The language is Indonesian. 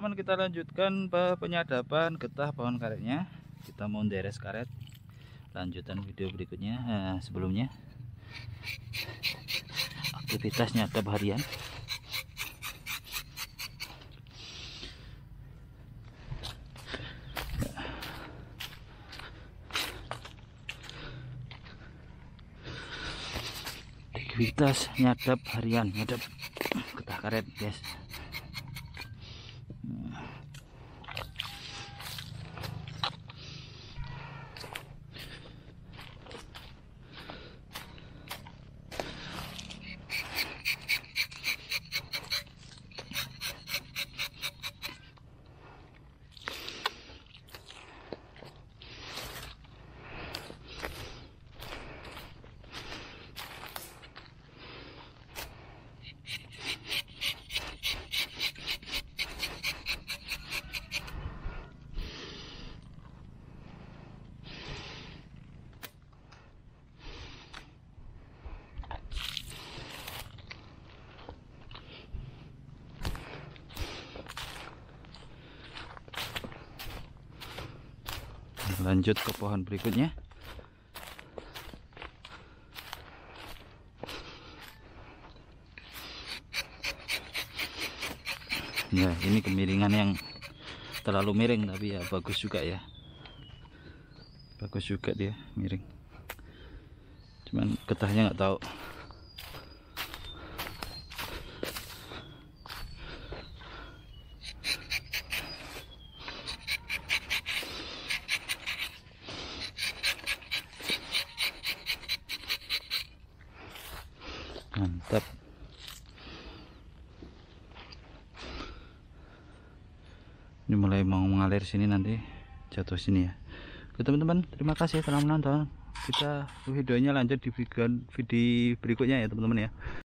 teman-teman kita lanjutkan penyadapan getah pohon karetnya kita mau deres karet lanjutan video berikutnya eh, sebelumnya aktivitas nyadap harian aktivitas nyadap harian nyadap getah karet guys lanjut ke pohon berikutnya ya ini kemiringan yang terlalu miring tapi ya bagus juga ya bagus juga dia miring cuman getahnya nggak tahu mantap ini mulai mau mengalir sini nanti jatuh sini ya oke teman-teman terima kasih telah menonton kita videonya lanjut di video berikutnya ya teman-teman ya